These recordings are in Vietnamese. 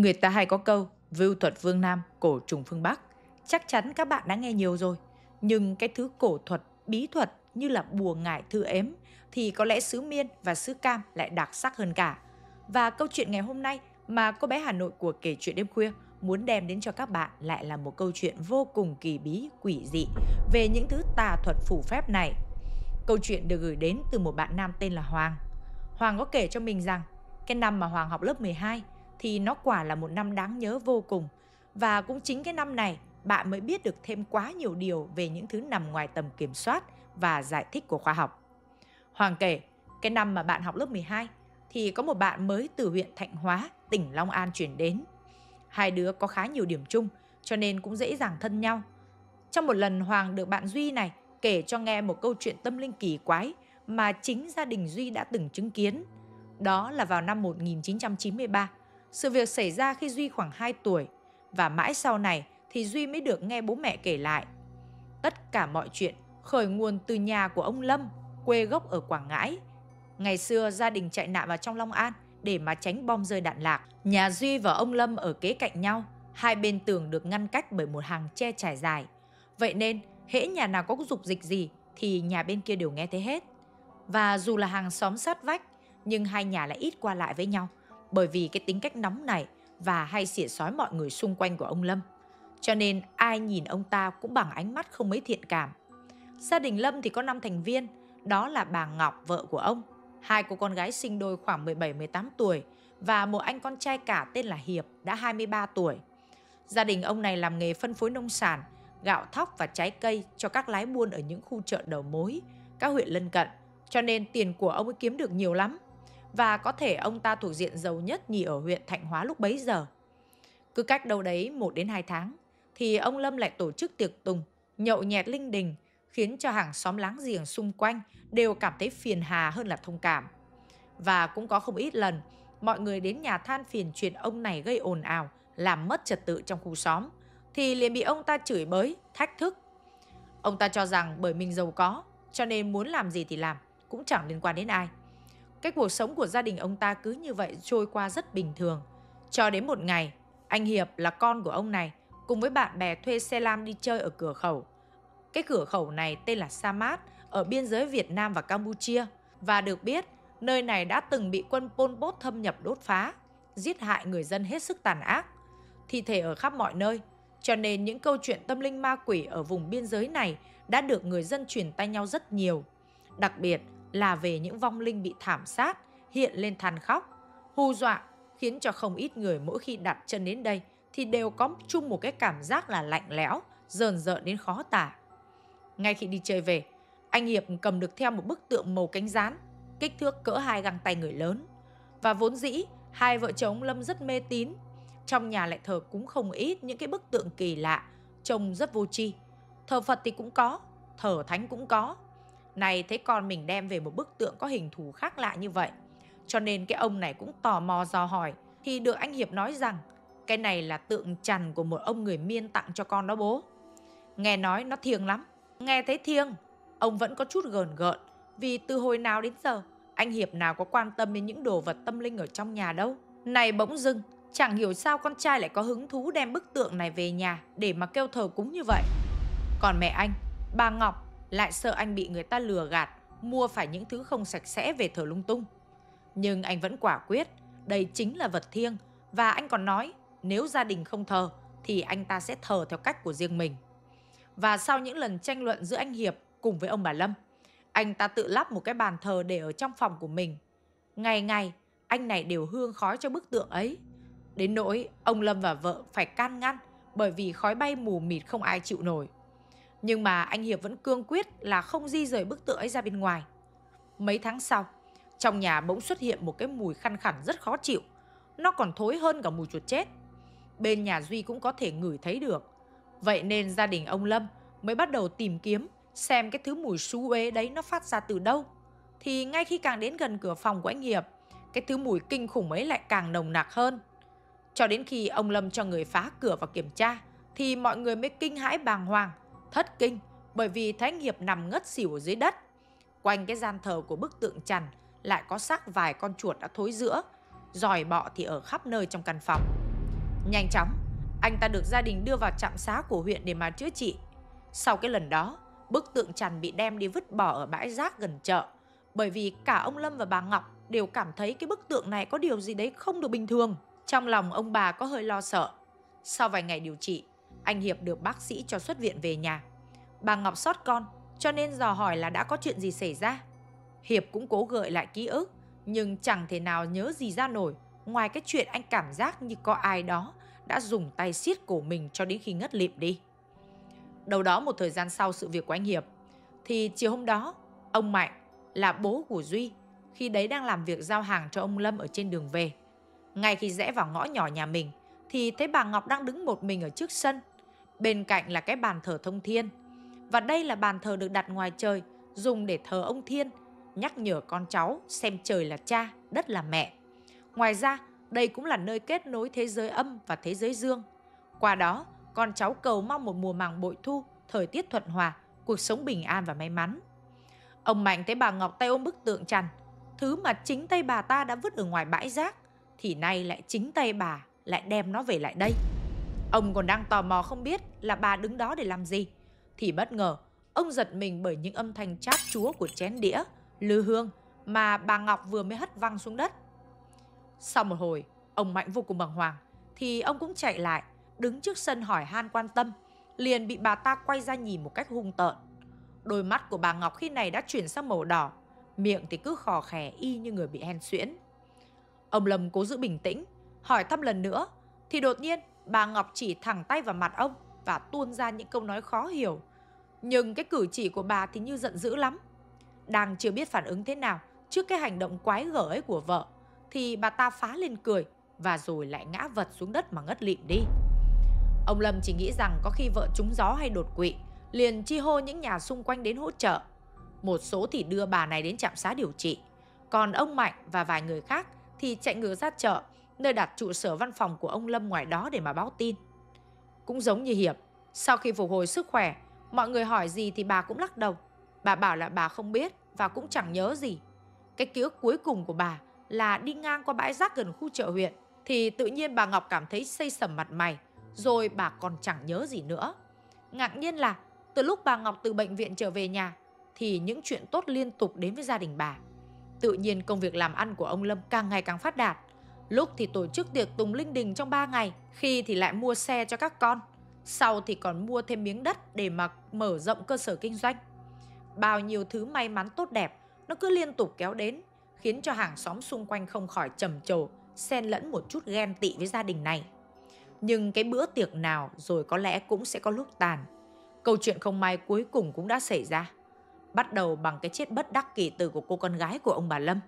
Người ta hay có câu Vưu thuật phương Nam, cổ trùng phương Bắc Chắc chắn các bạn đã nghe nhiều rồi Nhưng cái thứ cổ thuật, bí thuật như là bùa ngải thư ếm thì có lẽ sứ Miên và sứ Cam lại đặc sắc hơn cả. Và câu chuyện ngày hôm nay mà cô bé Hà Nội của kể chuyện đêm khuya muốn đem đến cho các bạn lại là một câu chuyện vô cùng kỳ bí, quỷ dị về những thứ tà thuật phủ phép này. Câu chuyện được gửi đến từ một bạn nam tên là Hoàng. Hoàng có kể cho mình rằng cái năm mà Hoàng học lớp 12, thì nó quả là một năm đáng nhớ vô cùng. Và cũng chính cái năm này, bạn mới biết được thêm quá nhiều điều về những thứ nằm ngoài tầm kiểm soát và giải thích của khoa học. Hoàng kể, cái năm mà bạn học lớp 12 thì có một bạn mới từ huyện Thạnh Hóa, tỉnh Long An chuyển đến. Hai đứa có khá nhiều điểm chung cho nên cũng dễ dàng thân nhau. Trong một lần Hoàng được bạn Duy này kể cho nghe một câu chuyện tâm linh kỳ quái mà chính gia đình Duy đã từng chứng kiến. Đó là vào năm 1993, sự việc xảy ra khi Duy khoảng 2 tuổi và mãi sau này thì Duy mới được nghe bố mẹ kể lại. Tất cả mọi chuyện khởi nguồn từ nhà của ông Lâm, quê gốc ở Quảng Ngãi. Ngày xưa gia đình chạy nạn vào trong Long An để mà tránh bom rơi đạn lạc. Nhà Duy và ông Lâm ở kế cạnh nhau, hai bên tường được ngăn cách bởi một hàng tre trải dài. Vậy nên, hễ nhà nào có dục dịch gì thì nhà bên kia đều nghe thấy hết. Và dù là hàng xóm sát vách, nhưng hai nhà lại ít qua lại với nhau bởi vì cái tính cách nóng này và hay xỉa sói mọi người xung quanh của ông Lâm. Cho nên ai nhìn ông ta cũng bằng ánh mắt không mấy thiện cảm. Gia đình Lâm thì có 5 thành viên, đó là bà Ngọc vợ của ông, hai cô con gái sinh đôi khoảng 17-18 tuổi và một anh con trai cả tên là Hiệp đã 23 tuổi. Gia đình ông này làm nghề phân phối nông sản, gạo thóc và trái cây cho các lái buôn ở những khu chợ đầu mối, các huyện lân cận, cho nên tiền của ông ấy kiếm được nhiều lắm và có thể ông ta thuộc diện giàu nhất nhì ở huyện Thạnh Hóa lúc bấy giờ. Cứ cách đâu đấy 1 đến 2 tháng thì ông Lâm lại tổ chức tiệc tùng, nhậu nhẹt linh đình khiến cho hàng xóm láng giềng xung quanh đều cảm thấy phiền hà hơn là thông cảm. Và cũng có không ít lần mọi người đến nhà than phiền chuyện ông này gây ồn ào, làm mất trật tự trong khu xóm thì liền bị ông ta chửi bới, thách thức. Ông ta cho rằng bởi mình giàu có cho nên muốn làm gì thì làm cũng chẳng liên quan đến ai. Cái cuộc sống của gia đình ông ta cứ như vậy trôi qua rất bình thường. Cho đến một ngày, anh Hiệp là con của ông này cùng với bạn bè thuê xe lam đi chơi ở cửa khẩu. Cái cửa khẩu này tên là Samat ở biên giới Việt Nam và Campuchia và được biết nơi này đã từng bị quân Pol Pot thâm nhập đốt phá, giết hại người dân hết sức tàn ác, thi thể ở khắp mọi nơi. Cho nên những câu chuyện tâm linh ma quỷ ở vùng biên giới này đã được người dân truyền tay nhau rất nhiều. Đặc biệt, là về những vong linh bị thảm sát hiện lên than khóc, hù dọa khiến cho không ít người mỗi khi đặt chân đến đây thì đều có chung một cái cảm giác là lạnh lẽo, rờn rợn đến khó tả. Ngay khi đi chơi về, anh Hiệp cầm được theo một bức tượng màu cánh rán, kích thước cỡ hai găng tay người lớn. Và vốn dĩ, hai vợ chồng Lâm rất mê tín. Trong nhà lại thờ cũng không ít những cái bức tượng kỳ lạ, trông rất vô tri. Thờ Phật thì cũng có, thờ Thánh cũng có, này thấy con mình đem về một bức tượng có hình thù khác lạ như vậy. Cho nên cái ông này cũng tò mò do hỏi thì được anh Hiệp nói rằng cái này là tượng chằn của một ông người miên tặng cho con đó bố. Nghe nói nó thiêng lắm. Nghe thấy thiêng, ông vẫn có chút gờn gợn vì từ hồi nào đến giờ anh Hiệp nào có quan tâm đến những đồ vật tâm linh ở trong nhà đâu. Này bỗng dưng, chẳng hiểu sao con trai lại có hứng thú đem bức tượng này về nhà để mà kêu thờ cúng như vậy. Còn mẹ anh, bà Ngọc lại sợ anh bị người ta lừa gạt, mua phải những thứ không sạch sẽ về thờ lung tung. Nhưng anh vẫn quả quyết, đây chính là vật thiêng và anh còn nói nếu gia đình không thờ thì anh ta sẽ thờ theo cách của riêng mình. Và sau những lần tranh luận giữa anh Hiệp cùng với ông bà Lâm, anh ta tự lắp một cái bàn thờ để ở trong phòng của mình. Ngày ngày, anh này đều hương khói cho bức tượng ấy. Đến nỗi, ông Lâm và vợ phải can ngăn bởi vì khói bay mù mịt không ai chịu nổi. Nhưng mà anh Hiệp vẫn cương quyết là không di rời bức tượng ấy ra bên ngoài. Mấy tháng sau, trong nhà bỗng xuất hiện một cái mùi khăn khẳng rất khó chịu. Nó còn thối hơn cả mùi chuột chết. Bên nhà Duy cũng có thể ngửi thấy được. Vậy nên gia đình ông Lâm mới bắt đầu tìm kiếm xem cái thứ mùi xú uế đấy nó phát ra từ đâu. Thì ngay khi càng đến gần cửa phòng của anh Hiệp, cái thứ mùi kinh khủng ấy lại càng nồng nặc hơn. Cho đến khi ông Lâm cho người phá cửa và kiểm tra, thì mọi người mới kinh hãi bàng hoàng thất kinh bởi vì thánh hiệp nằm ngất xỉu dưới đất. Quanh cái gian thờ của bức tượng trần lại có xác vài con chuột đã thối giữa, giòi bọ thì ở khắp nơi trong căn phòng. Nhanh chóng, anh ta được gia đình đưa vào trạm xá của huyện để mà chữa trị. Sau cái lần đó, bức tượng trần bị đem đi vứt bỏ ở bãi rác gần chợ, bởi vì cả ông Lâm và bà Ngọc đều cảm thấy cái bức tượng này có điều gì đấy không được bình thường. Trong lòng ông bà có hơi lo sợ. Sau vài ngày điều trị, anh Hiệp được bác sĩ cho xuất viện về nhà. Bà Ngọc sót con, cho nên dò hỏi là đã có chuyện gì xảy ra. Hiệp cũng cố gợi lại ký ức, nhưng chẳng thể nào nhớ gì ra nổi, ngoài cái chuyện anh cảm giác như có ai đó đã dùng tay siết cổ mình cho đến khi ngất lịm đi. Đầu đó một thời gian sau sự việc của anh Hiệp, thì chiều hôm đó, ông Mạnh là bố của Duy, khi đấy đang làm việc giao hàng cho ông Lâm ở trên đường về. Ngay khi rẽ vào ngõ nhỏ nhà mình, thì thấy bà Ngọc đang đứng một mình ở trước sân Bên cạnh là cái bàn thờ thông thiên. Và đây là bàn thờ được đặt ngoài trời, dùng để thờ ông thiên, nhắc nhở con cháu xem trời là cha, đất là mẹ. Ngoài ra, đây cũng là nơi kết nối thế giới âm và thế giới dương. Qua đó, con cháu cầu mong một mùa màng bội thu, thời tiết thuận hòa, cuộc sống bình an và may mắn. Ông Mạnh thấy bà Ngọc tay ôm bức tượng trần, thứ mà chính tay bà ta đã vứt ở ngoài bãi rác, thì nay lại chính tay bà lại đem nó về lại đây. Ông còn đang tò mò không biết là bà đứng đó để làm gì. Thì bất ngờ, ông giật mình bởi những âm thanh chát chúa của chén đĩa, lư hương mà bà Ngọc vừa mới hất văng xuống đất. Sau một hồi, ông Mạnh vô cùng bàng hoàng, thì ông cũng chạy lại, đứng trước sân hỏi han quan tâm, liền bị bà ta quay ra nhìn một cách hung tợn. Đôi mắt của bà Ngọc khi này đã chuyển sang màu đỏ, miệng thì cứ khò khè y như người bị hen suyễn. Ông Lâm cố giữ bình tĩnh, hỏi thăm lần nữa, thì đột nhiên Bà Ngọc chỉ thẳng tay vào mặt ông và tuôn ra những câu nói khó hiểu. Nhưng cái cử chỉ của bà thì như giận dữ lắm. Đang chưa biết phản ứng thế nào trước cái hành động quái gở ấy của vợ thì bà ta phá lên cười và rồi lại ngã vật xuống đất mà ngất lịm đi. Ông Lâm chỉ nghĩ rằng có khi vợ trúng gió hay đột quỵ, liền chi hô những nhà xung quanh đến hỗ trợ. Một số thì đưa bà này đến trạm xá điều trị, còn ông Mạnh và vài người khác thì chạy ngựa ra chợ nơi đặt trụ sở văn phòng của ông Lâm ngoài đó để mà báo tin. Cũng giống như Hiệp, sau khi phục hồi sức khỏe, mọi người hỏi gì thì bà cũng lắc đầu. Bà bảo là bà không biết và cũng chẳng nhớ gì. Cái ký ức cuối cùng của bà là đi ngang qua bãi rác gần khu chợ huyện thì tự nhiên bà Ngọc cảm thấy xây sầm mặt mày rồi bà còn chẳng nhớ gì nữa. Ngạc nhiên là từ lúc bà Ngọc từ bệnh viện trở về nhà thì những chuyện tốt liên tục đến với gia đình bà. Tự nhiên công việc làm ăn của ông Lâm càng ngày càng phát đạt. Lúc thì tổ chức tiệc tùng linh đình trong 3 ngày, khi thì lại mua xe cho các con. Sau thì còn mua thêm miếng đất để mà mở rộng cơ sở kinh doanh. Bao nhiêu thứ may mắn tốt đẹp, nó cứ liên tục kéo đến, khiến cho hàng xóm xung quanh không khỏi trầm trồ, xen lẫn một chút ghen tị với gia đình này. Nhưng cái bữa tiệc nào rồi có lẽ cũng sẽ có lúc tàn. Câu chuyện không may cuối cùng cũng đã xảy ra. Bắt đầu bằng cái chết bất đắc kỳ tử của cô con gái của ông bà Lâm.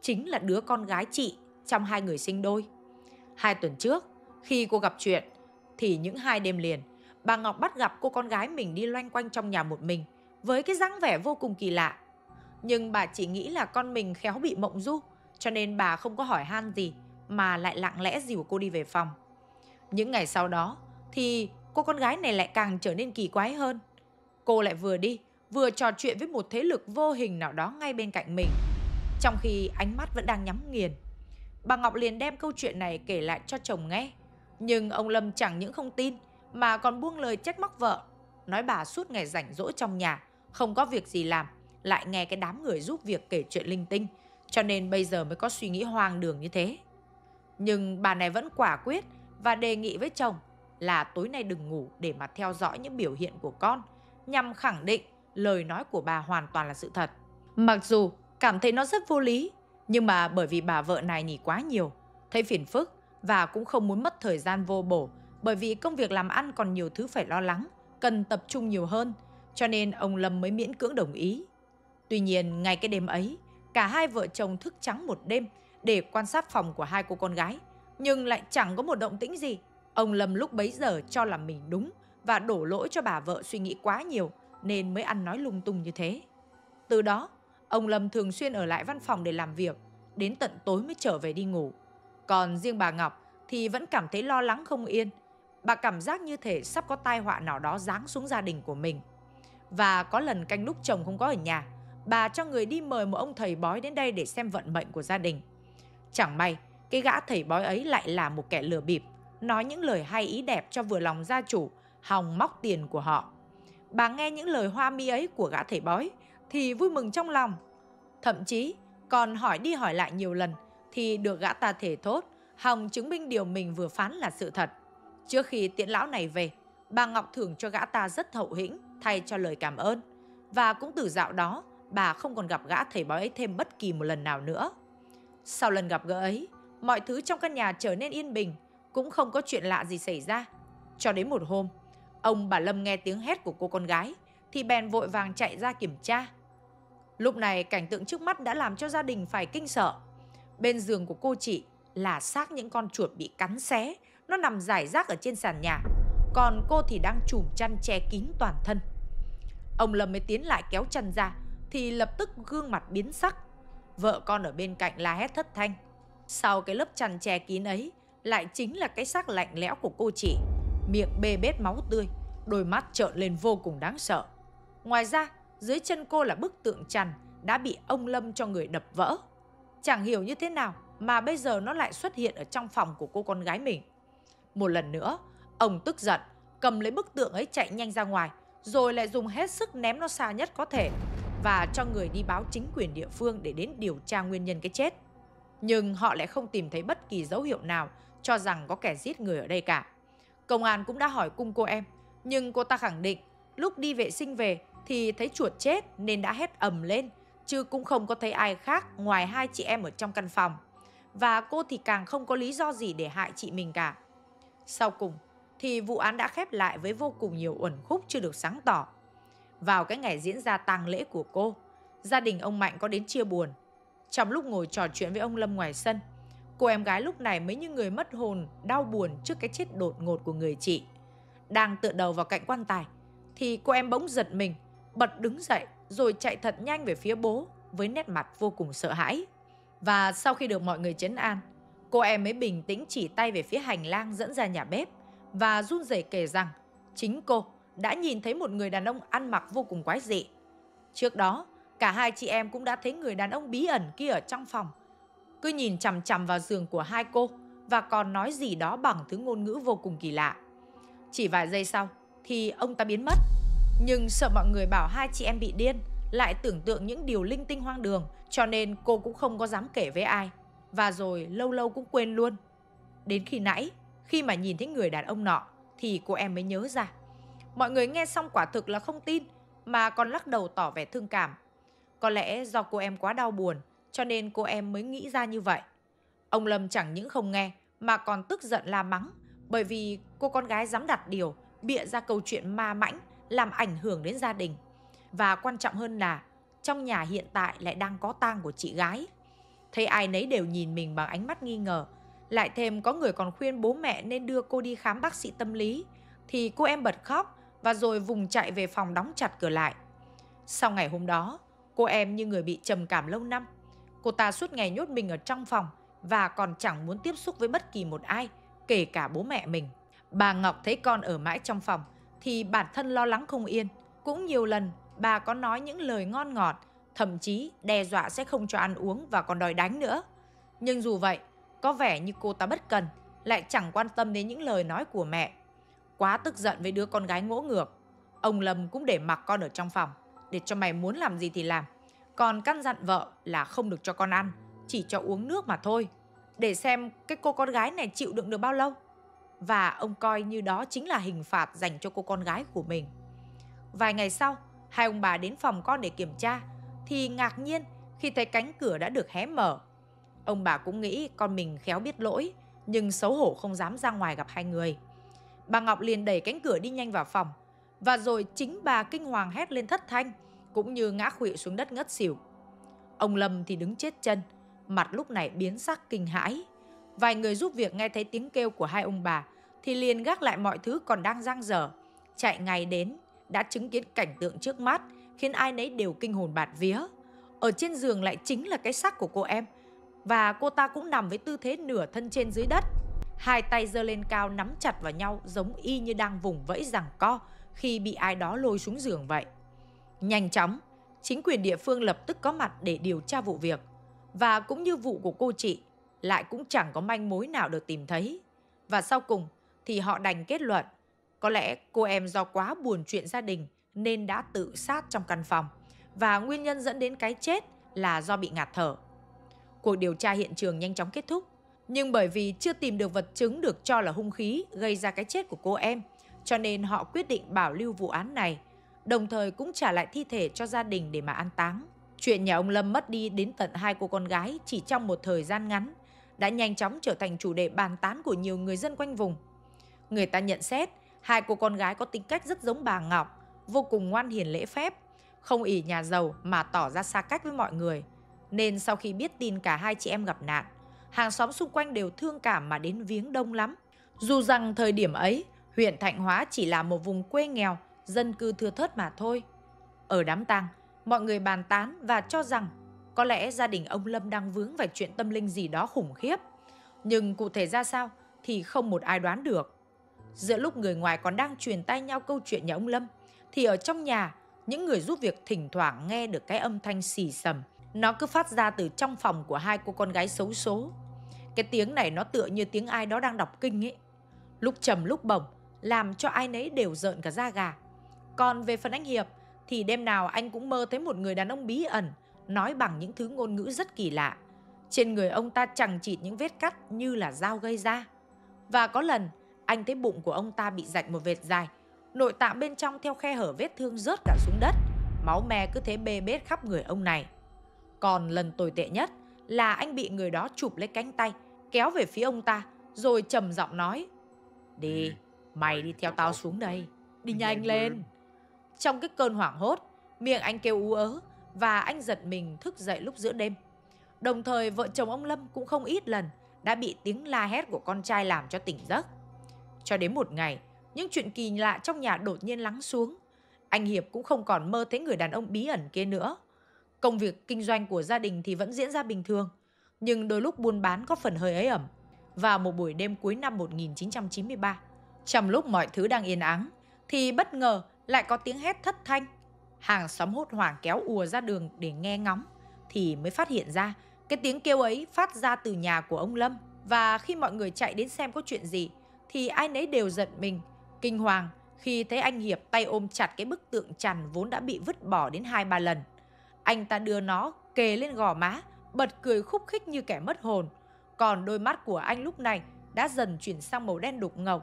Chính là đứa con gái chị trong hai người sinh đôi. Hai tuần trước, khi cô gặp chuyện, thì những hai đêm liền, bà Ngọc bắt gặp cô con gái mình đi loanh quanh trong nhà một mình, với cái dáng vẻ vô cùng kỳ lạ. Nhưng bà chỉ nghĩ là con mình khéo bị mộng du, cho nên bà không có hỏi han gì, mà lại lặng lẽ dìu cô đi về phòng. Những ngày sau đó, thì cô con gái này lại càng trở nên kỳ quái hơn. Cô lại vừa đi, vừa trò chuyện với một thế lực vô hình nào đó ngay bên cạnh mình, trong khi ánh mắt vẫn đang nhắm nghiền Bà Ngọc liền đem câu chuyện này kể lại cho chồng nghe. Nhưng ông Lâm chẳng những không tin mà còn buông lời trách móc vợ. Nói bà suốt ngày rảnh rỗi trong nhà, không có việc gì làm, lại nghe cái đám người giúp việc kể chuyện linh tinh. Cho nên bây giờ mới có suy nghĩ hoang đường như thế. Nhưng bà này vẫn quả quyết và đề nghị với chồng là tối nay đừng ngủ để mà theo dõi những biểu hiện của con nhằm khẳng định lời nói của bà hoàn toàn là sự thật. Mặc dù cảm thấy nó rất vô lý nhưng mà bởi vì bà vợ này nghỉ quá nhiều, thấy phiền phức và cũng không muốn mất thời gian vô bổ bởi vì công việc làm ăn còn nhiều thứ phải lo lắng, cần tập trung nhiều hơn, cho nên ông Lâm mới miễn cưỡng đồng ý. Tuy nhiên, ngay cái đêm ấy, cả hai vợ chồng thức trắng một đêm để quan sát phòng của hai cô con gái, nhưng lại chẳng có một động tĩnh gì. Ông Lâm lúc bấy giờ cho là mình đúng và đổ lỗi cho bà vợ suy nghĩ quá nhiều nên mới ăn nói lung tung như thế. Từ đó, Ông Lâm thường xuyên ở lại văn phòng để làm việc, đến tận tối mới trở về đi ngủ. Còn riêng bà Ngọc thì vẫn cảm thấy lo lắng không yên. Bà cảm giác như thể sắp có tai họa nào đó giáng xuống gia đình của mình. Và có lần canh lúc chồng không có ở nhà, bà cho người đi mời một ông thầy bói đến đây để xem vận mệnh của gia đình. Chẳng may, cái gã thầy bói ấy lại là một kẻ lừa bịp, nói những lời hay ý đẹp cho vừa lòng gia chủ, hòng móc tiền của họ. Bà nghe những lời hoa mi ấy của gã thầy bói, thì vui mừng trong lòng. Thậm chí còn hỏi đi hỏi lại nhiều lần thì được gã ta thể thốt, hòng chứng minh điều mình vừa phán là sự thật. Trước khi tiễn lão này về, bà Ngọc thưởng cho gã ta rất hậu hĩnh thay cho lời cảm ơn. Và cũng từ dạo đó, bà không còn gặp gã thầy bói ấy thêm bất kỳ một lần nào nữa. Sau lần gặp gỡ ấy, mọi thứ trong căn nhà trở nên yên bình, cũng không có chuyện lạ gì xảy ra. Cho đến một hôm, ông bà Lâm nghe tiếng hét của cô con gái, thì bèn vội vàng chạy ra kiểm tra. Lúc này cảnh tượng trước mắt đã làm cho gia đình phải kinh sợ. Bên giường của cô chị là xác những con chuột bị cắn xé, nó nằm rải rác ở trên sàn nhà. Còn cô thì đang chùm chăn che kín toàn thân. Ông Lâm mới tiến lại kéo chăn ra, thì lập tức gương mặt biến sắc. Vợ con ở bên cạnh la hét thất thanh. Sau cái lớp chăn che kín ấy, lại chính là cái xác lạnh lẽo của cô chị. Miệng bê bết máu tươi, đôi mắt trợn lên vô cùng đáng sợ. Ngoài ra, dưới chân cô là bức tượng chằn đã bị ông Lâm cho người đập vỡ. Chẳng hiểu như thế nào mà bây giờ nó lại xuất hiện ở trong phòng của cô con gái mình. Một lần nữa, ông tức giận, cầm lấy bức tượng ấy chạy nhanh ra ngoài, rồi lại dùng hết sức ném nó xa nhất có thể và cho người đi báo chính quyền địa phương để đến điều tra nguyên nhân cái chết. Nhưng họ lại không tìm thấy bất kỳ dấu hiệu nào cho rằng có kẻ giết người ở đây cả. Công an cũng đã hỏi cung cô em, nhưng cô ta khẳng định lúc đi vệ sinh về thì thấy chuột chết nên đã hét ầm lên, chứ cũng không có thấy ai khác ngoài hai chị em ở trong căn phòng. Và cô thì càng không có lý do gì để hại chị mình cả. Sau cùng thì vụ án đã khép lại với vô cùng nhiều uẩn khúc chưa được sáng tỏ. Vào cái ngày diễn ra tang lễ của cô, gia đình ông Mạnh có đến chia buồn. Trong lúc ngồi trò chuyện với ông Lâm ngoài sân, cô em gái lúc này mới như người mất hồn, đau buồn trước cái chết đột ngột của người chị. Đang tựa đầu vào cạnh quan tài, thì cô em bỗng giật mình bật đứng dậy rồi chạy thật nhanh về phía bố với nét mặt vô cùng sợ hãi. Và sau khi được mọi người chấn an, cô em mới bình tĩnh chỉ tay về phía hành lang dẫn ra nhà bếp và run rẩy kể rằng chính cô đã nhìn thấy một người đàn ông ăn mặc vô cùng quái dị. Trước đó, cả hai chị em cũng đã thấy người đàn ông bí ẩn kia ở trong phòng. Cứ nhìn chằm chằm vào giường của hai cô và còn nói gì đó bằng thứ ngôn ngữ vô cùng kỳ lạ. Chỉ vài giây sau thì ông ta biến mất. Nhưng sợ mọi người bảo hai chị em bị điên Lại tưởng tượng những điều linh tinh hoang đường Cho nên cô cũng không có dám kể với ai Và rồi lâu lâu cũng quên luôn Đến khi nãy Khi mà nhìn thấy người đàn ông nọ Thì cô em mới nhớ ra Mọi người nghe xong quả thực là không tin Mà còn lắc đầu tỏ vẻ thương cảm Có lẽ do cô em quá đau buồn Cho nên cô em mới nghĩ ra như vậy Ông Lâm chẳng những không nghe Mà còn tức giận la mắng Bởi vì cô con gái dám đặt điều Bịa ra câu chuyện ma mãnh làm ảnh hưởng đến gia đình. Và quan trọng hơn là trong nhà hiện tại lại đang có tang của chị gái. Thấy ai nấy đều nhìn mình bằng ánh mắt nghi ngờ. Lại thêm có người còn khuyên bố mẹ nên đưa cô đi khám bác sĩ tâm lý. Thì cô em bật khóc và rồi vùng chạy về phòng đóng chặt cửa lại. Sau ngày hôm đó, cô em như người bị trầm cảm lâu năm. Cô ta suốt ngày nhốt mình ở trong phòng và còn chẳng muốn tiếp xúc với bất kỳ một ai, kể cả bố mẹ mình. Bà Ngọc thấy con ở mãi trong phòng thì bản thân lo lắng không yên. Cũng nhiều lần bà có nói những lời ngon ngọt, thậm chí đe dọa sẽ không cho ăn uống và còn đòi đánh nữa. Nhưng dù vậy, có vẻ như cô ta bất cần, lại chẳng quan tâm đến những lời nói của mẹ. Quá tức giận với đứa con gái ngỗ ngược, ông Lâm cũng để mặc con ở trong phòng, để cho mày muốn làm gì thì làm. Còn căn dặn vợ là không được cho con ăn, chỉ cho uống nước mà thôi. Để xem cái cô con gái này chịu đựng được bao lâu và ông coi như đó chính là hình phạt dành cho cô con gái của mình. Vài ngày sau, hai ông bà đến phòng con để kiểm tra thì ngạc nhiên khi thấy cánh cửa đã được hé mở. Ông bà cũng nghĩ con mình khéo biết lỗi nhưng xấu hổ không dám ra ngoài gặp hai người. Bà Ngọc liền đẩy cánh cửa đi nhanh vào phòng và rồi chính bà kinh hoàng hét lên thất thanh cũng như ngã khuỵu xuống đất ngất xỉu. Ông Lâm thì đứng chết chân, mặt lúc này biến sắc kinh hãi. Vài người giúp việc nghe thấy tiếng kêu của hai ông bà thì liền gác lại mọi thứ còn đang giang dở, chạy ngay đến, đã chứng kiến cảnh tượng trước mắt khiến ai nấy đều kinh hồn bạt vía. Ở trên giường lại chính là cái xác của cô em và cô ta cũng nằm với tư thế nửa thân trên dưới đất. Hai tay giơ lên cao nắm chặt vào nhau giống y như đang vùng vẫy rằng co khi bị ai đó lôi xuống giường vậy. Nhanh chóng, chính quyền địa phương lập tức có mặt để điều tra vụ việc. Và cũng như vụ của cô chị, lại cũng chẳng có manh mối nào được tìm thấy. Và sau cùng, thì họ đành kết luận có lẽ cô em do quá buồn chuyện gia đình nên đã tự sát trong căn phòng và nguyên nhân dẫn đến cái chết là do bị ngạt thở. Cuộc điều tra hiện trường nhanh chóng kết thúc, nhưng bởi vì chưa tìm được vật chứng được cho là hung khí gây ra cái chết của cô em, cho nên họ quyết định bảo lưu vụ án này, đồng thời cũng trả lại thi thể cho gia đình để mà an táng. Chuyện nhà ông Lâm mất đi đến tận hai cô con gái chỉ trong một thời gian ngắn đã nhanh chóng trở thành chủ đề bàn tán của nhiều người dân quanh vùng. Người ta nhận xét, hai cô con gái có tính cách rất giống bà Ngọc, vô cùng ngoan hiền lễ phép, không ỉ nhà giàu mà tỏ ra xa cách với mọi người. Nên sau khi biết tin cả hai chị em gặp nạn, hàng xóm xung quanh đều thương cảm mà đến viếng đông lắm. Dù rằng thời điểm ấy, huyện Thạnh Hóa chỉ là một vùng quê nghèo, dân cư thưa thớt mà thôi. Ở đám tang, mọi người bàn tán và cho rằng có lẽ gia đình ông Lâm đang vướng phải chuyện tâm linh gì đó khủng khiếp. Nhưng cụ thể ra sao thì không một ai đoán được. Giữa lúc người ngoài còn đang truyền tay nhau câu chuyện nhà ông Lâm, thì ở trong nhà, những người giúp việc thỉnh thoảng nghe được cái âm thanh xì sầm. Nó cứ phát ra từ trong phòng của hai cô con gái xấu số. Cái tiếng này nó tựa như tiếng ai đó đang đọc kinh ấy. Lúc trầm lúc bổng, làm cho ai nấy đều rợn cả da gà. Còn về phần anh Hiệp, thì đêm nào anh cũng mơ thấy một người đàn ông bí ẩn, nói bằng những thứ ngôn ngữ rất kỳ lạ. Trên người ông ta chẳng chịt những vết cắt như là dao gây ra. Và có lần, anh thấy bụng của ông ta bị rạch một vệt dài, nội tạng bên trong theo khe hở vết thương rớt cả xuống đất, máu me cứ thế bê bết khắp người ông này. Còn lần tồi tệ nhất là anh bị người đó chụp lấy cánh tay, kéo về phía ông ta, rồi trầm giọng nói Đi, ừ, mày đi theo tao xuống đây, đi nhanh lên. Trong cái cơn hoảng hốt, miệng anh kêu ú ớ và anh giật mình thức dậy lúc giữa đêm. Đồng thời vợ chồng ông Lâm cũng không ít lần đã bị tiếng la hét của con trai làm cho tỉnh giấc. Cho đến một ngày, những chuyện kỳ lạ trong nhà đột nhiên lắng xuống. Anh Hiệp cũng không còn mơ thấy người đàn ông bí ẩn kia nữa. Công việc kinh doanh của gia đình thì vẫn diễn ra bình thường, nhưng đôi lúc buôn bán có phần hơi ấy ẩm. Và một buổi đêm cuối năm 1993, trong lúc mọi thứ đang yên ắng, thì bất ngờ lại có tiếng hét thất thanh. Hàng xóm hốt hoảng kéo ùa ra đường để nghe ngóng, thì mới phát hiện ra cái tiếng kêu ấy phát ra từ nhà của ông Lâm. Và khi mọi người chạy đến xem có chuyện gì, thì ai nấy đều giận mình, kinh hoàng khi thấy anh Hiệp tay ôm chặt cái bức tượng trần vốn đã bị vứt bỏ đến hai ba lần. Anh ta đưa nó kề lên gò má, bật cười khúc khích như kẻ mất hồn. Còn đôi mắt của anh lúc này đã dần chuyển sang màu đen đục ngầu.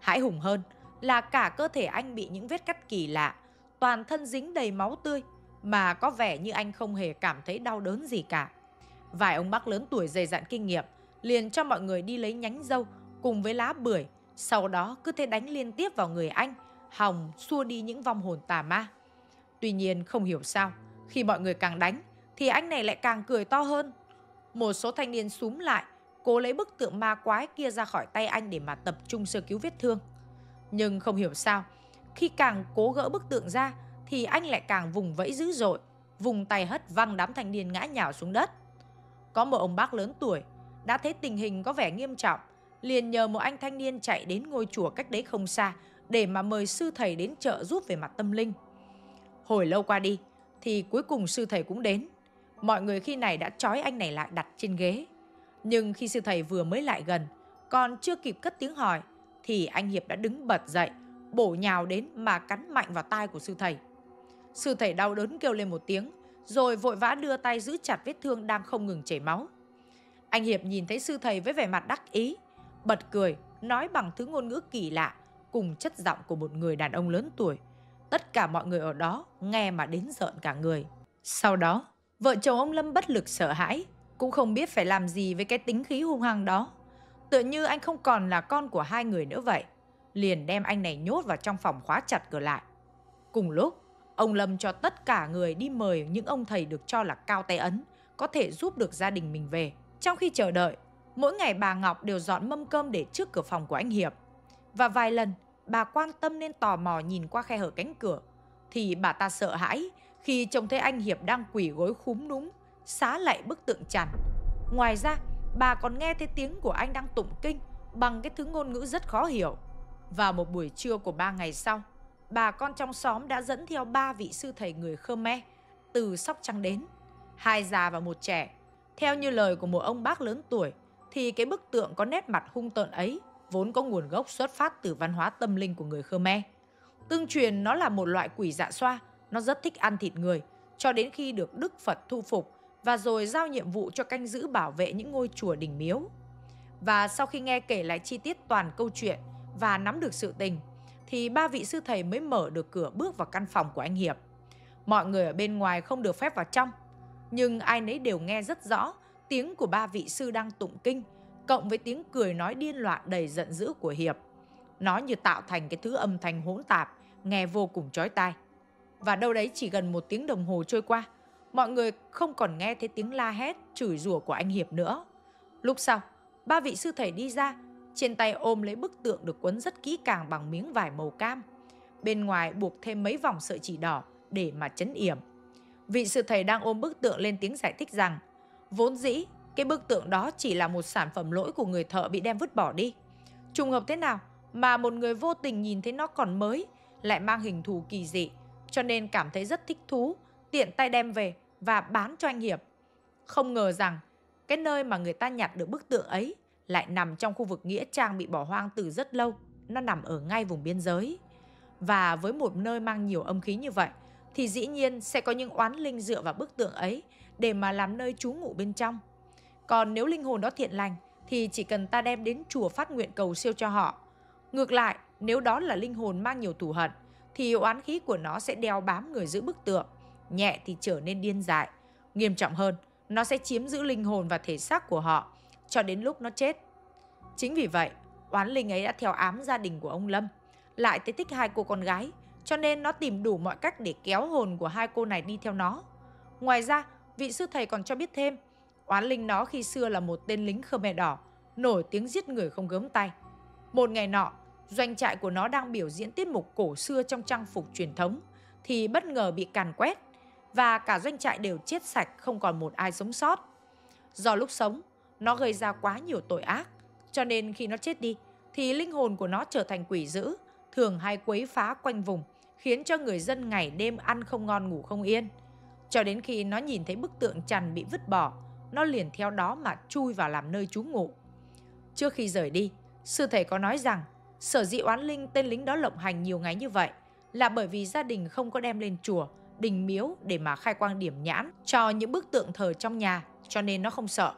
Hãi hùng hơn là cả cơ thể anh bị những vết cắt kỳ lạ, toàn thân dính đầy máu tươi mà có vẻ như anh không hề cảm thấy đau đớn gì cả. Vài ông bác lớn tuổi dày dặn kinh nghiệm liền cho mọi người đi lấy nhánh dâu cùng với lá bưởi, sau đó cứ thế đánh liên tiếp vào người anh, hòng xua đi những vong hồn tà ma. Tuy nhiên không hiểu sao, khi mọi người càng đánh thì anh này lại càng cười to hơn. Một số thanh niên súm lại, cố lấy bức tượng ma quái kia ra khỏi tay anh để mà tập trung sơ cứu vết thương. Nhưng không hiểu sao, khi càng cố gỡ bức tượng ra thì anh lại càng vùng vẫy dữ dội, vùng tay hất văng đám thanh niên ngã nhào xuống đất. Có một ông bác lớn tuổi đã thấy tình hình có vẻ nghiêm trọng liền nhờ một anh thanh niên chạy đến ngôi chùa cách đấy không xa để mà mời sư thầy đến trợ giúp về mặt tâm linh. Hồi lâu qua đi thì cuối cùng sư thầy cũng đến. Mọi người khi này đã trói anh này lại đặt trên ghế. Nhưng khi sư thầy vừa mới lại gần, còn chưa kịp cất tiếng hỏi thì anh Hiệp đã đứng bật dậy, bổ nhào đến mà cắn mạnh vào tai của sư thầy. Sư thầy đau đớn kêu lên một tiếng, rồi vội vã đưa tay giữ chặt vết thương đang không ngừng chảy máu. Anh Hiệp nhìn thấy sư thầy với vẻ mặt đắc ý, bật cười, nói bằng thứ ngôn ngữ kỳ lạ, cùng chất giọng của một người đàn ông lớn tuổi. Tất cả mọi người ở đó nghe mà đến giận cả người. Sau đó, vợ chồng ông Lâm bất lực sợ hãi, cũng không biết phải làm gì với cái tính khí hung hăng đó. Tựa như anh không còn là con của hai người nữa vậy. Liền đem anh này nhốt vào trong phòng khóa chặt cửa lại. Cùng lúc, ông Lâm cho tất cả người đi mời những ông thầy được cho là cao tay ấn, có thể giúp được gia đình mình về. Trong khi chờ đợi, Mỗi ngày bà Ngọc đều dọn mâm cơm để trước cửa phòng của anh Hiệp. Và vài lần, bà quan tâm nên tò mò nhìn qua khe hở cánh cửa. Thì bà ta sợ hãi khi trông thấy anh Hiệp đang quỷ gối khúm núm, xá lại bức tượng chằn. Ngoài ra, bà còn nghe thấy tiếng của anh đang tụng kinh bằng cái thứ ngôn ngữ rất khó hiểu. Vào một buổi trưa của ba ngày sau, bà con trong xóm đã dẫn theo ba vị sư thầy người Khmer từ Sóc Trăng đến, hai già và một trẻ. Theo như lời của một ông bác lớn tuổi, thì cái bức tượng có nét mặt hung tợn ấy vốn có nguồn gốc xuất phát từ văn hóa tâm linh của người Khmer. Tương truyền nó là một loại quỷ dạ xoa, nó rất thích ăn thịt người, cho đến khi được Đức Phật thu phục và rồi giao nhiệm vụ cho canh giữ bảo vệ những ngôi chùa đình miếu. Và sau khi nghe kể lại chi tiết toàn câu chuyện và nắm được sự tình, thì ba vị sư thầy mới mở được cửa bước vào căn phòng của anh Hiệp. Mọi người ở bên ngoài không được phép vào trong, nhưng ai nấy đều nghe rất rõ tiếng của ba vị sư đang tụng kinh cộng với tiếng cười nói điên loạn đầy giận dữ của Hiệp. Nó như tạo thành cái thứ âm thanh hỗn tạp, nghe vô cùng chói tai. Và đâu đấy chỉ gần một tiếng đồng hồ trôi qua, mọi người không còn nghe thấy tiếng la hét, chửi rủa của anh Hiệp nữa. Lúc sau, ba vị sư thầy đi ra, trên tay ôm lấy bức tượng được quấn rất kỹ càng bằng miếng vải màu cam. Bên ngoài buộc thêm mấy vòng sợi chỉ đỏ để mà chấn yểm. Vị sư thầy đang ôm bức tượng lên tiếng giải thích rằng Vốn dĩ, cái bức tượng đó chỉ là một sản phẩm lỗi của người thợ bị đem vứt bỏ đi. Trùng hợp thế nào mà một người vô tình nhìn thấy nó còn mới, lại mang hình thù kỳ dị, cho nên cảm thấy rất thích thú, tiện tay đem về và bán cho anh Hiệp. Không ngờ rằng, cái nơi mà người ta nhặt được bức tượng ấy lại nằm trong khu vực nghĩa trang bị bỏ hoang từ rất lâu, nó nằm ở ngay vùng biên giới. Và với một nơi mang nhiều âm khí như vậy, thì dĩ nhiên sẽ có những oán linh dựa vào bức tượng ấy để mà làm nơi trú ngụ bên trong. Còn nếu linh hồn đó thiện lành thì chỉ cần ta đem đến chùa phát nguyện cầu siêu cho họ. Ngược lại, nếu đó là linh hồn mang nhiều thù hận thì oán khí của nó sẽ đeo bám người giữ bức tượng, nhẹ thì trở nên điên dại, nghiêm trọng hơn, nó sẽ chiếm giữ linh hồn và thể xác của họ cho đến lúc nó chết. Chính vì vậy, oán linh ấy đã theo ám gia đình của ông Lâm, lại tới thích hai cô con gái cho nên nó tìm đủ mọi cách để kéo hồn của hai cô này đi theo nó. Ngoài ra, vị sư thầy còn cho biết thêm, oán linh nó khi xưa là một tên lính Khmer Đỏ, nổi tiếng giết người không gớm tay. Một ngày nọ, doanh trại của nó đang biểu diễn tiết mục cổ xưa trong trang phục truyền thống, thì bất ngờ bị càn quét, và cả doanh trại đều chết sạch không còn một ai sống sót. Do lúc sống, nó gây ra quá nhiều tội ác, cho nên khi nó chết đi, thì linh hồn của nó trở thành quỷ dữ, thường hay quấy phá quanh vùng, khiến cho người dân ngày đêm ăn không ngon ngủ không yên. Cho đến khi nó nhìn thấy bức tượng chằn bị vứt bỏ, nó liền theo đó mà chui vào làm nơi trú ngụ. Trước khi rời đi, sư thầy có nói rằng sở dĩ oán linh tên lính đó lộng hành nhiều ngày như vậy là bởi vì gia đình không có đem lên chùa, đình miếu để mà khai quang điểm nhãn cho những bức tượng thờ trong nhà cho nên nó không sợ.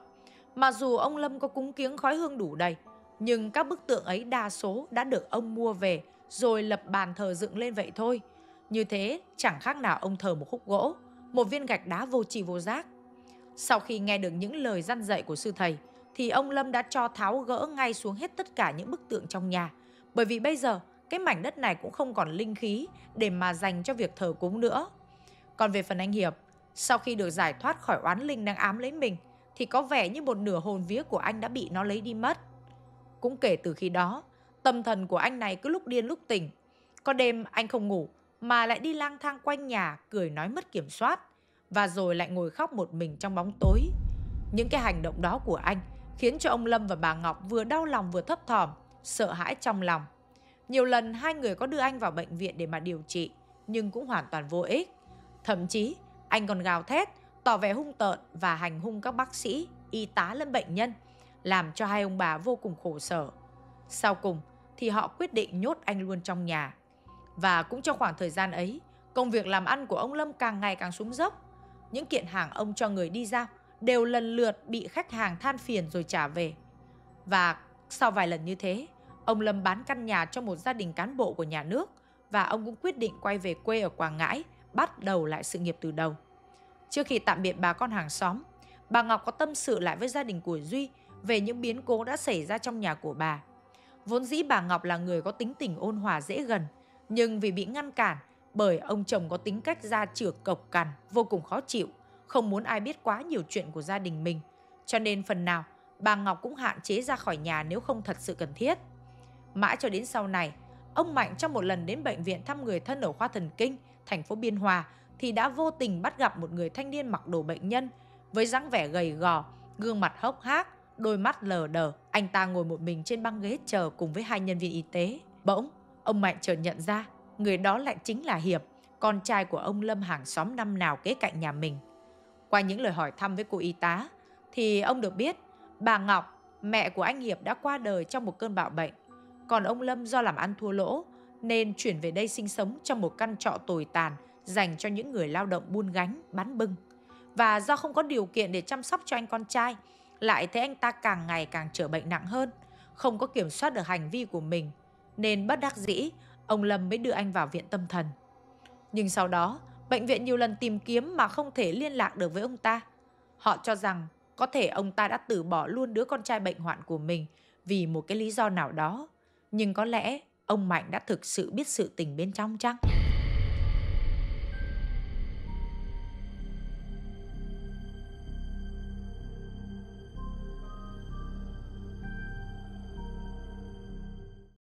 Mà dù ông Lâm có cúng kiếng khói hương đủ đầy, nhưng các bức tượng ấy đa số đã được ông mua về rồi lập bàn thờ dựng lên vậy thôi. Như thế chẳng khác nào ông thờ một khúc gỗ, một viên gạch đá vô trì vô giác. Sau khi nghe được những lời răn dạy của sư thầy, thì ông Lâm đã cho tháo gỡ ngay xuống hết tất cả những bức tượng trong nhà. Bởi vì bây giờ, cái mảnh đất này cũng không còn linh khí để mà dành cho việc thờ cúng nữa. Còn về phần anh Hiệp, sau khi được giải thoát khỏi oán linh đang ám lấy mình, thì có vẻ như một nửa hồn vía của anh đã bị nó lấy đi mất. Cũng kể từ khi đó, Tâm thần của anh này cứ lúc điên lúc tỉnh. Có đêm anh không ngủ mà lại đi lang thang quanh nhà cười nói mất kiểm soát và rồi lại ngồi khóc một mình trong bóng tối. Những cái hành động đó của anh khiến cho ông Lâm và bà Ngọc vừa đau lòng vừa thấp thỏm, sợ hãi trong lòng. Nhiều lần hai người có đưa anh vào bệnh viện để mà điều trị nhưng cũng hoàn toàn vô ích. Thậm chí anh còn gào thét, tỏ vẻ hung tợn và hành hung các bác sĩ, y tá lẫn bệnh nhân, làm cho hai ông bà vô cùng khổ sở. Sau cùng, thì họ quyết định nhốt anh luôn trong nhà. Và cũng trong khoảng thời gian ấy, công việc làm ăn của ông Lâm càng ngày càng xuống dốc. Những kiện hàng ông cho người đi giao đều lần lượt bị khách hàng than phiền rồi trả về. Và sau vài lần như thế, ông Lâm bán căn nhà cho một gia đình cán bộ của nhà nước và ông cũng quyết định quay về quê ở Quảng Ngãi, bắt đầu lại sự nghiệp từ đầu. Trước khi tạm biệt bà con hàng xóm, bà Ngọc có tâm sự lại với gia đình của Duy về những biến cố đã xảy ra trong nhà của bà. Vốn dĩ bà Ngọc là người có tính tình ôn hòa dễ gần, nhưng vì bị ngăn cản bởi ông chồng có tính cách ra chược cộc cằn, vô cùng khó chịu, không muốn ai biết quá nhiều chuyện của gia đình mình. Cho nên phần nào, bà Ngọc cũng hạn chế ra khỏi nhà nếu không thật sự cần thiết. Mãi cho đến sau này, ông Mạnh trong một lần đến bệnh viện thăm người thân ở khoa thần kinh, thành phố Biên Hòa thì đã vô tình bắt gặp một người thanh niên mặc đồ bệnh nhân với dáng vẻ gầy gò, gương mặt hốc hác, đôi mắt lờ đờ, anh ta ngồi một mình trên băng ghế chờ cùng với hai nhân viên y tế. Bỗng, ông Mạnh chợt nhận ra, người đó lại chính là Hiệp, con trai của ông Lâm hàng xóm năm nào kế cạnh nhà mình. Qua những lời hỏi thăm với cô y tá, thì ông được biết bà Ngọc, mẹ của anh Hiệp đã qua đời trong một cơn bạo bệnh. Còn ông Lâm do làm ăn thua lỗ nên chuyển về đây sinh sống trong một căn trọ tồi tàn dành cho những người lao động buôn gánh, bán bưng. Và do không có điều kiện để chăm sóc cho anh con trai lại thấy anh ta càng ngày càng trở bệnh nặng hơn, không có kiểm soát được hành vi của mình, nên bất đắc dĩ, ông Lâm mới đưa anh vào viện tâm thần. Nhưng sau đó, bệnh viện nhiều lần tìm kiếm mà không thể liên lạc được với ông ta. Họ cho rằng có thể ông ta đã từ bỏ luôn đứa con trai bệnh hoạn của mình vì một cái lý do nào đó. Nhưng có lẽ ông Mạnh đã thực sự biết sự tình bên trong chăng?